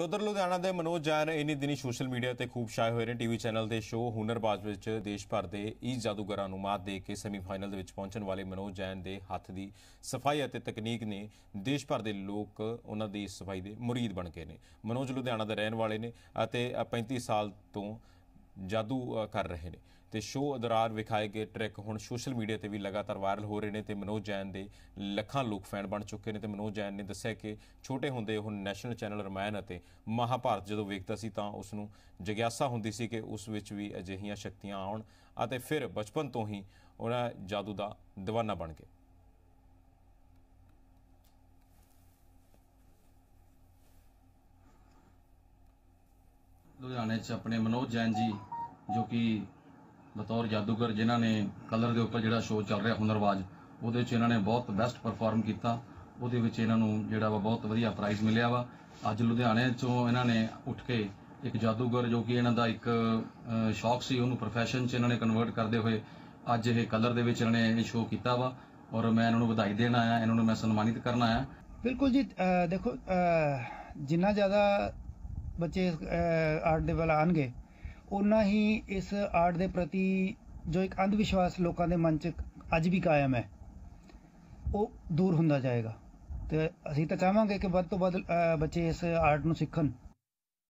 ਤੇ ਉਧਰ ਲੁਧਿਆਣਾ ਦੇ ਮਨੋਜ ਜੈਨ ਇਨੀ ਦਿਨੀ ਸੋਸ਼ਲ ਮੀਡੀਆ ਤੇ ਖੂਬ ਛਾਏ ਹੋਏ ਨੇ ਟੀਵੀ ਚੈਨਲ ਦੇ ਸ਼ੋਅ ਹੁਨਰਬਾਜ਼ ਵਿੱਚ ਦੇਸ਼ ਭਰ ਦੇ ਇਸ ਜਾਦੂਗਰਾਂ ਨੂੰ ਮਾਤ ਦੇ ਕੇ ਸੈਮੀਫਾਈਨਲ ਦੇ ਵਿੱਚ ਪਹੁੰਚਣ ਵਾਲੇ ਮਨੋਜ ਜੈਨ ਦੇ ਹੱਥ ਦੀ ਸਫਾਈ ਅਤੇ ਤਕਨੀਕ ਨੇ ਦੇਸ਼ ਭਰ ਦੇ ਲੋਕ ਉਹਨਾਂ ਦੀ ਸਫਾਈ ਦੇ ਮੁਰੀਦ ਬਣ ਗਏ ਨੇ ਮਨੋਜ ਲੁਧਿਆਣਾ ਦੇ ਰਹਿਣ ਵਾਲੇ ਨੇ ਅਤੇ 35 ਸਾਲ ਤੋਂ ਜਾਦੂ ਕਰ ਰਹੇ ਨੇ ਤੇ ਸ਼ੋਅ ਅਦਰਾਰ ਵਿਖਾਏ ਗਏ ਟ੍ਰਿਕ ਹੁਣ ਸੋਸ਼ਲ ਮੀਡੀਆ ਤੇ ਵੀ ਲਗਾਤਾਰ ਵਾਇਰਲ ਹੋ ਰਹੇ ਨੇ ਤੇ ਮਨੋਜ ਜੈਨ ਦੇ ਲੱਖਾਂ ਲੋਕ ਫੈਨ ਬਣ ਚੁੱਕੇ ਨੇ ਤੇ ਮਨੋਜ ਜੈਨ ਨੇ ਦੱਸਿਆ ਕਿ ਛੋਟੇ ਹੁੰਦੇ ਉਹ ਨੈਸ਼ਨਲ ਚੈਨਲ ਰਮਾਇਣ ਅਤੇ ਮਹਾਭਾਰਤ ਜਦੋਂ ਵੇਖਦਾ ਸੀ ਤਾਂ ਉਸ ਨੂੰ ਜਗਿਆਸਾ ਹੁੰਦੀ ਸੀ ਕਿ ਉਸ ਵਿੱਚ ਵੀ ਅਜਿਹੀਆਂ ਸ਼ਕਤੀਆਂ ਆਉਣ ਅਤੇ ਫਿਰ ਬਚਪਨ ਤੋਂ ਹੀ ਉਹਨਾਂ ਜਾਦੂ ਦਾ دیਵਾਨਾ ਬਣ ਗਏ ਘਰਾਣੇ 'ਚ ਆਪਣੇ ਮਨੋਜ ਜੈਨ ਜੀ ਜੋ ਕਿ ਬਤੌਰ ਜਾਦੂਗਰ ਜਿਨ੍ਹਾਂ ਨੇ ਕਲਰ ਦੇ ਉੱਪਰ ਜਿਹੜਾ ਸ਼ੋਅ ਚੱਲ ਰਿਹਾ ਹੁਨਰਵਾਜ ਉਹਦੇ ਵਿੱਚ ਇਹਨਾਂ ਨੇ ਬਹੁਤ ਬੈਸਟ ਪਰਫਾਰਮ ਕੀਤਾ ਉਹਦੇ ਵਿੱਚ ਇਹਨਾਂ ਨੂੰ ਜਿਹੜਾ ਵਾ ਬਹੁਤ ਵਧੀਆ ਪ੍ਰਾਈਜ਼ ਮਿਲਿਆ ਵਾ ਅੱਜ ਲੁਧਿਆਣੇ 'ਚੋਂ ਇਹਨਾਂ ਨੇ ਉੱਠ ਕੇ ਇੱਕ ਜਾਦੂਗਰ ਜੋ ਕਿ ਇਹਨਾਂ ਦਾ ਇੱਕ ਸ਼ੌਕ ਸੀ ਉਹਨੂੰ profession 'ਚ ਇਹਨਾਂ ਨੇ ਕਨਵਰਟ ਕਰਦੇ ਹੋਏ ਅੱਜ ਇਹ ਕਲਰ ਦੇ ਵਿੱਚ ਇਹਨਾਂ ਨੇ ਇਹ ਸ਼ੋਅ ਕੀਤਾ ਵਾ ਔਰ ਮੈਂ ਇਹਨਾਂ ਨੂੰ ਵਧਾਈ ਦੇਣ ਆਇਆ ਇਹਨਾਂ ਨੂੰ ਮੈਂ ਸਨਮਾਨਿਤ ਕਰਨ ਆਇਆ ਬਿਲਕੁਲ ਜੀ ਦੇਖੋ ਜਿੰਨਾ ਜ਼ਿਆਦਾ ਬੱਚੇ ਆਰਟ ਦੇ ਵੱਲ ਆਣਗੇ ਉਨਾ ਹੀ ਇਸ ਆਰਟ ਦੇ ਪ੍ਰਤੀ ਜੋ ਇੱਕ ਅੰਧ ਵਿਸ਼ਵਾਸ ਲੋਕਾਂ ਦੇ ਮਨ 'ਚ ਅੱਜ ਵੀ ਕਾਇਮ ਹੈ ਉਹ ਦੂਰ ਹੁੰਦਾ ਜਾਏਗਾ ਤੇ ਅਸੀਂ ਤਾਂ ਚਾਹਾਂਗੇ ਕਿ ਵੱਧ ਤੋਂ ਵੱਧ ਬੱਚੇ ਇਸ ਆਰਟ ਨੂੰ ਸਿੱਖਣ